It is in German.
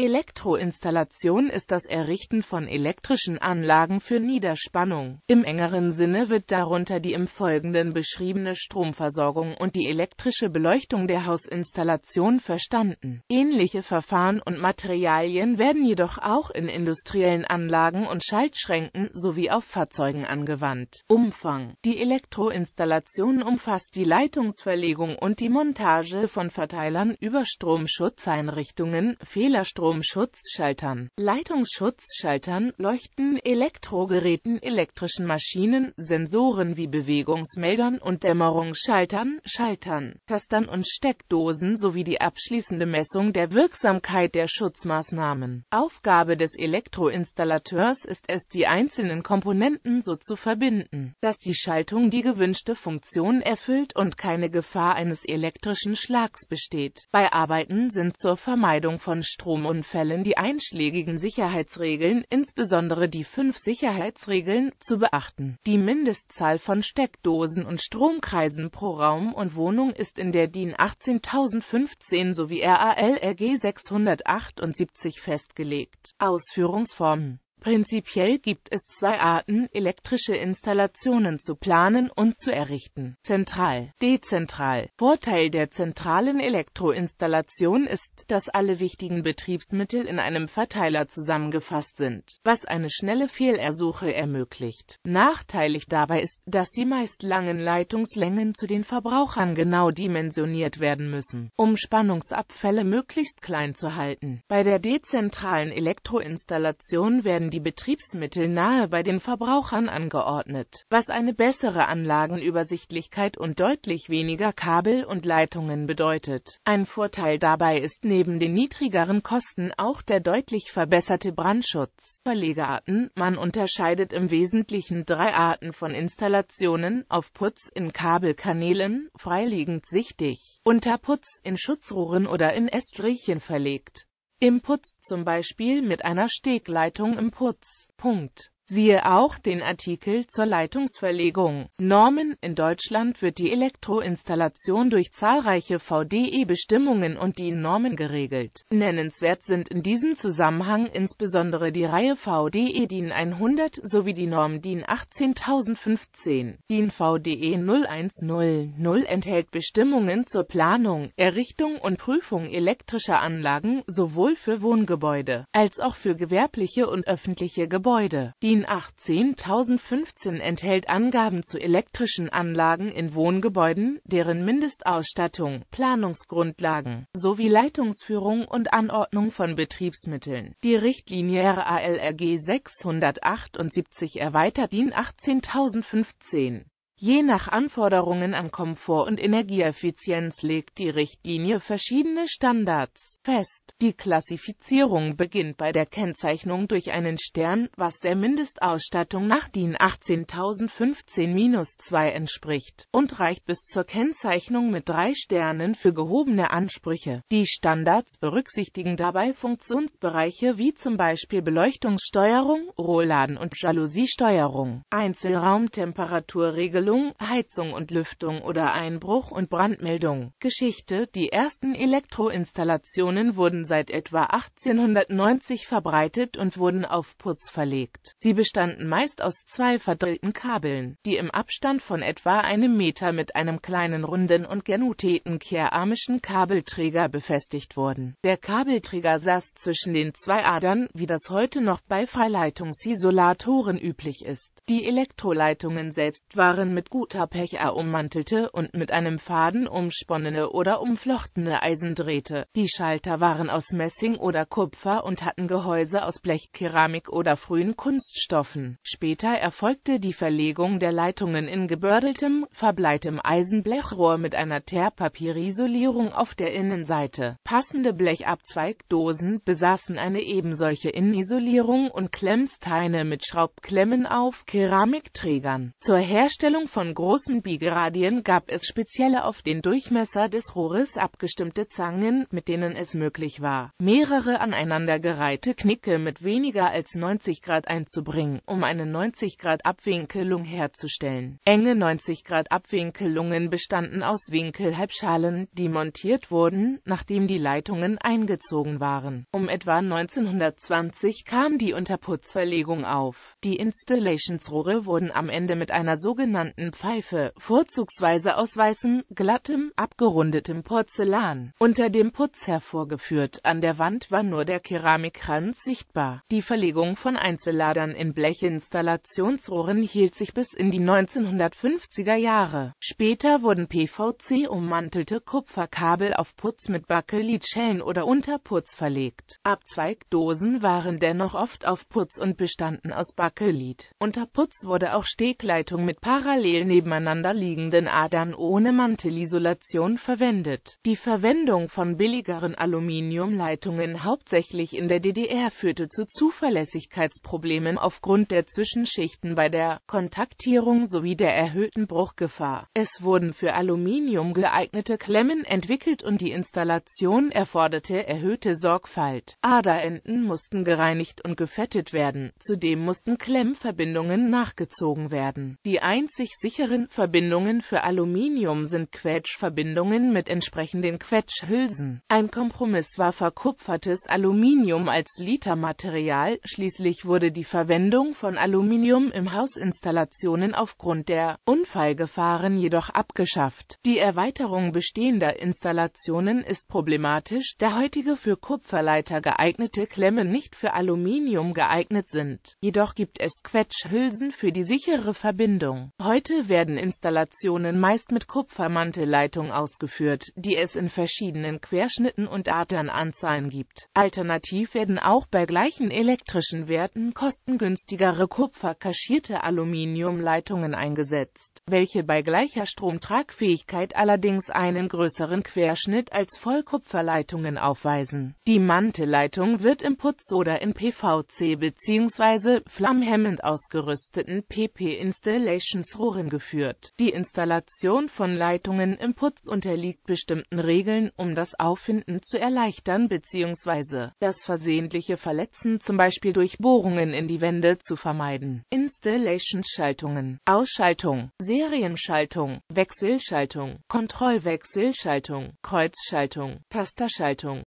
Elektroinstallation ist das Errichten von elektrischen Anlagen für Niederspannung. Im engeren Sinne wird darunter die im Folgenden beschriebene Stromversorgung und die elektrische Beleuchtung der Hausinstallation verstanden. Ähnliche Verfahren und Materialien werden jedoch auch in industriellen Anlagen und Schaltschränken sowie auf Fahrzeugen angewandt. Umfang Die Elektroinstallation umfasst die Leitungsverlegung und die Montage von Verteilern über Stromschutzeinrichtungen, Fehlerstrom Stromschutzschaltern, Leitungsschutzschaltern, Leuchten, Elektrogeräten, elektrischen Maschinen, Sensoren wie Bewegungsmeldern und Dämmerungsschaltern, Schaltern, Tastern und Steckdosen sowie die abschließende Messung der Wirksamkeit der Schutzmaßnahmen. Aufgabe des Elektroinstallateurs ist es, die einzelnen Komponenten so zu verbinden, dass die Schaltung die gewünschte Funktion erfüllt und keine Gefahr eines elektrischen Schlags besteht. Bei Arbeiten sind zur Vermeidung von Strom- und Fällen die einschlägigen Sicherheitsregeln, insbesondere die fünf Sicherheitsregeln, zu beachten. Die Mindestzahl von Steckdosen und Stromkreisen pro Raum und Wohnung ist in der DIN 18015 sowie RALRG 678 festgelegt. Ausführungsformen Prinzipiell gibt es zwei Arten, elektrische Installationen zu planen und zu errichten. Zentral, dezentral. Vorteil der zentralen Elektroinstallation ist, dass alle wichtigen Betriebsmittel in einem Verteiler zusammengefasst sind, was eine schnelle Fehlersuche ermöglicht. Nachteilig dabei ist, dass die meist langen Leitungslängen zu den Verbrauchern genau dimensioniert werden müssen, um Spannungsabfälle möglichst klein zu halten. Bei der dezentralen Elektroinstallation werden die Betriebsmittel nahe bei den Verbrauchern angeordnet, was eine bessere Anlagenübersichtlichkeit und deutlich weniger Kabel und Leitungen bedeutet. Ein Vorteil dabei ist neben den niedrigeren Kosten auch der deutlich verbesserte Brandschutz. Verlegearten Man unterscheidet im Wesentlichen drei Arten von Installationen, auf Putz, in Kabelkanälen, freiliegend sichtig, unter Putz, in Schutzrohren oder in Estrichen verlegt. Im Putz zum Beispiel mit einer Stegleitung im Putz. Punkt. Siehe auch den Artikel zur Leitungsverlegung. Normen In Deutschland wird die Elektroinstallation durch zahlreiche VDE-Bestimmungen und DIN Normen geregelt. Nennenswert sind in diesem Zusammenhang insbesondere die Reihe VDE DIN 100 sowie die Norm DIN 18015. DIN VDE 0100 enthält Bestimmungen zur Planung, Errichtung und Prüfung elektrischer Anlagen sowohl für Wohngebäude als auch für gewerbliche und öffentliche Gebäude. DIN IN 18015 enthält Angaben zu elektrischen Anlagen in Wohngebäuden, deren Mindestausstattung, Planungsgrundlagen sowie Leitungsführung und Anordnung von Betriebsmitteln. Die Richtlinie RALRG 678 erweitert IN 18015 Je nach Anforderungen an Komfort und Energieeffizienz legt die Richtlinie verschiedene Standards fest. Die Klassifizierung beginnt bei der Kennzeichnung durch einen Stern, was der Mindestausstattung nach DIN 18015-2 entspricht, und reicht bis zur Kennzeichnung mit drei Sternen für gehobene Ansprüche. Die Standards berücksichtigen dabei Funktionsbereiche wie zum Beispiel Beleuchtungssteuerung, Rollladen- und Jalousiesteuerung, Einzelraumtemperaturregelung Kühlung, Heizung und Lüftung oder Einbruch und Brandmeldung. Geschichte Die ersten Elektroinstallationen wurden seit etwa 1890 verbreitet und wurden auf Putz verlegt. Sie bestanden meist aus zwei verdrillten Kabeln, die im Abstand von etwa einem Meter mit einem kleinen runden und genuteten kehrarmischen Kabelträger befestigt wurden. Der Kabelträger saß zwischen den zwei Adern, wie das heute noch bei Freileitungsisolatoren üblich ist. Die Elektroleitungen selbst waren mit mit guter Pechar ummantelte und mit einem Faden umsponnene oder umflochtene Eisen drehte. Die Schalter waren aus Messing oder Kupfer und hatten Gehäuse aus Blechkeramik oder frühen Kunststoffen. Später erfolgte die Verlegung der Leitungen in gebördeltem, verbleitem Eisenblechrohr mit einer Terpapierisolierung auf der Innenseite. Passende Blechabzweigdosen besaßen eine ebensolche Innenisolierung und Klemmsteine mit Schraubklemmen auf Keramikträgern. Zur Herstellung von großen Biegeradien gab es spezielle auf den Durchmesser des Rohres abgestimmte Zangen, mit denen es möglich war, mehrere aneinandergereihte Knicke mit weniger als 90 Grad einzubringen, um eine 90 Grad Abwinkelung herzustellen. Enge 90 Grad Abwinkelungen bestanden aus Winkelhalbschalen, die montiert wurden, nachdem die Leitungen eingezogen waren. Um etwa 1920 kam die Unterputzverlegung auf. Die Installationsrohre wurden am Ende mit einer sogenannten geformten Pfeife, vorzugsweise aus weißem, glattem, abgerundetem Porzellan, unter dem Putz hervorgeführt. An der Wand war nur der Keramikkranz sichtbar. Die Verlegung von Einzelladern in Blechinstallationsrohren hielt sich bis in die 1950er Jahre. Später wurden PVC-ummantelte Kupferkabel auf Putz mit Bakelitschellen oder Unterputz verlegt. Abzweigdosen waren dennoch oft auf Putz und bestanden aus Bakelit. Unter Putz wurde auch Stegleitung mit parallel parallel nebeneinander liegenden Adern ohne Mantelisolation verwendet. Die Verwendung von billigeren Aluminiumleitungen hauptsächlich in der DDR führte zu Zuverlässigkeitsproblemen aufgrund der Zwischenschichten bei der Kontaktierung sowie der erhöhten Bruchgefahr. Es wurden für Aluminium geeignete Klemmen entwickelt und die Installation erforderte erhöhte Sorgfalt. Aderenden mussten gereinigt und gefettet werden, zudem mussten Klemmverbindungen nachgezogen werden. Die einzig einzig sicheren Verbindungen für Aluminium sind Quetschverbindungen mit entsprechenden Quetschhülsen. Ein Kompromiss war verkupfertes Aluminium als Litermaterial, schließlich wurde die Verwendung von Aluminium im Hausinstallationen aufgrund der Unfallgefahren jedoch abgeschafft. Die Erweiterung bestehender Installationen ist problematisch, da heutige für Kupferleiter geeignete Klemmen nicht für Aluminium geeignet sind. Jedoch gibt es Quetschhülsen für die sichere Verbindung. Heute werden Installationen meist mit Kupfermantelleitung ausgeführt, die es in verschiedenen Querschnitten und Arternanzahlen gibt. Alternativ werden auch bei gleichen elektrischen Werten kostengünstigere kupferkaschierte Aluminiumleitungen eingesetzt, welche bei gleicher Stromtragfähigkeit allerdings einen größeren Querschnitt als Vollkupferleitungen aufweisen. Die Mantelleitung wird im Putz oder in PVC bzw. flammhemmend ausgerüsteten PP Installations Rohren geführt. Die Installation von Leitungen im Putz unterliegt bestimmten Regeln, um das Auffinden zu erleichtern bzw. das versehentliche Verletzen zum Beispiel durch Bohrungen in die Wände zu vermeiden. Installation-Schaltungen, Ausschaltung, Serienschaltung, Wechselschaltung, Kontrollwechselschaltung, Kreuzschaltung, Tasterschaltung